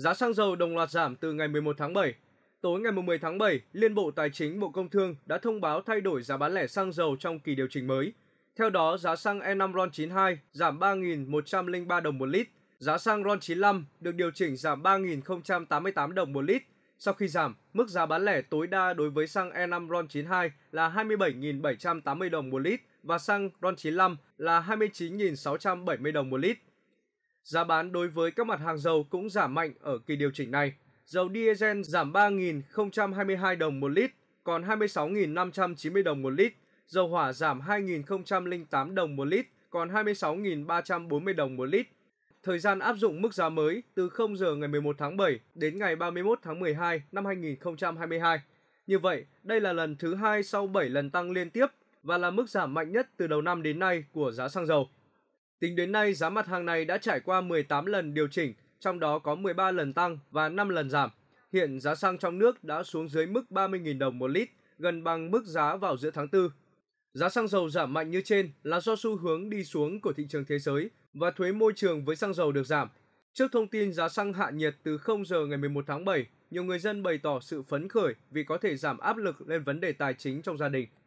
Giá xăng dầu đồng loạt giảm từ ngày 11 tháng 7. Tối ngày 10 tháng 7, Liên Bộ Tài chính Bộ Công Thương đã thông báo thay đổi giá bán lẻ xăng dầu trong kỳ điều chỉnh mới. Theo đó, giá xăng E5 RON92 giảm 3.103 đồng một lít, giá xăng RON95 được điều chỉnh giảm 3.088 đồng một lít. Sau khi giảm, mức giá bán lẻ tối đa đối với xăng E5 RON92 là 27.780 đồng một lít và xăng RON95 là 29.670 đồng một lít. Giá bán đối với các mặt hàng dầu cũng giảm mạnh ở kỳ điều chỉnh này. Dầu diesel giảm 3.022 đồng một lít, còn 26.590 đồng một lít. Dầu hỏa giảm 2.008 đồng một lít, còn 26.340 đồng một lít. Thời gian áp dụng mức giá mới từ 0 giờ ngày 11 tháng 7 đến ngày 31 tháng 12 năm 2022. Như vậy, đây là lần thứ hai sau 7 lần tăng liên tiếp và là mức giảm mạnh nhất từ đầu năm đến nay của giá xăng dầu. Tính đến nay, giá mặt hàng này đã trải qua 18 lần điều chỉnh, trong đó có 13 lần tăng và 5 lần giảm. Hiện giá xăng trong nước đã xuống dưới mức 30.000 đồng một lít, gần bằng mức giá vào giữa tháng 4. Giá xăng dầu giảm mạnh như trên là do xu hướng đi xuống của thị trường thế giới và thuế môi trường với xăng dầu được giảm. Trước thông tin giá xăng hạ nhiệt từ 0 giờ ngày 11 tháng 7, nhiều người dân bày tỏ sự phấn khởi vì có thể giảm áp lực lên vấn đề tài chính trong gia đình.